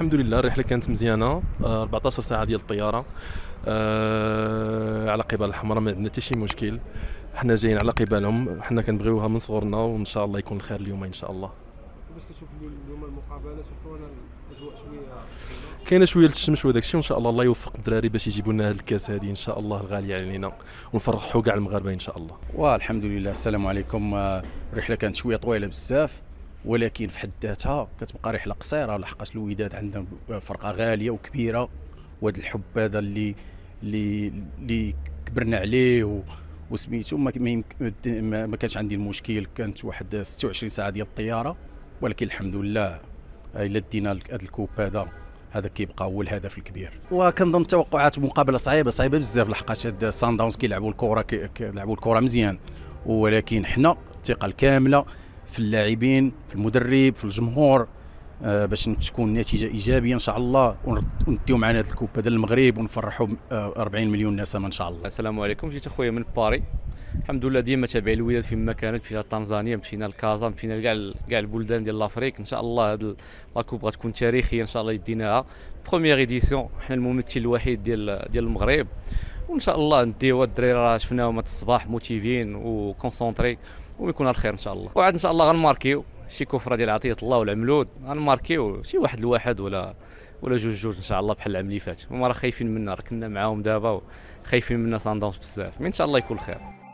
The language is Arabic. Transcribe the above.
الحمد لله الرحله كانت مزيانه 14 آه، ساعه ديال الطياره آه، على قبال الحمراء ما عندنا حتى شي مشكل حنا جايين على قبالهم حنا كنبغيوها من صغرنا وان شاء الله يكون الخير اليوم ان شاء الله باش كتشوف اليوم المقابله الاجواء شويه كاينه شويه الشمس وداك الشيء وان شاء الله الله يوفق الدراري باش يجيبوا لنا الكاس هذه ان شاء الله الغاليه علينا ونفرحوا كاع المغاربه ان شاء الله والحمد لله السلام عليكم آه، الرحله كانت شويه طويله بزاف ولكن في حد ذاتها كتبقى رحله قصيره لحقاش الوداد عندهم فرقه غاليه وكبيره وهذا الحب هذا اللي اللي اللي كبرنا عليه و وسميتو ما ما كانش عندي المشكل كانت واحد 26 ساعه ديال الطياره ولكن الحمد لله الا دينا هذا الكوب هذا هذا كيبقى هو الهدف الكبير وكنظن التوقعات مقابله صعيبه صعيبه بزاف لحقاش هاد سان داونز كيلعبوا الكره كيلعبوا الكره مزيان ولكن حنا الثقه الكامله في اللاعبين في المدرب في الجمهور آه باش تكون نتيجه ايجابيه ان شاء الله ونديو معنا هذه الكوبا ديال المغرب ونفرحوا 40 آه، مليون نسمه ان شاء الله السلام عليكم جيت اخويا من باري الحمد لله ديما تابع الوداد فيما كانت مشينا لتنزانيا مشينا لكازا مشينا لكاع كاع البلدان ديال لافريك ان شاء الله هاد لاكوب غتكون تاريخيه ان شاء الله يديناها بروميير ايديسيون حنا الممثل الوحيد ديال ديال المغرب وان شاء الله نديوها الدراري راه شفناهم هذا الصباح موتيفين وكونسونطري ويكون الخير ان شاء الله وعاد ان شاء الله غنماركيو شي كفره ديال عطيه الله والعملود غنماركيو شي واحد لواحد ولا ولا جوج جوج ان شاء الله بحال العام اللي فات هما راه خايفين منا راه كنا معاهم دابا خايفين منا ساندونس بزاف مي ان شاء الله يكون خير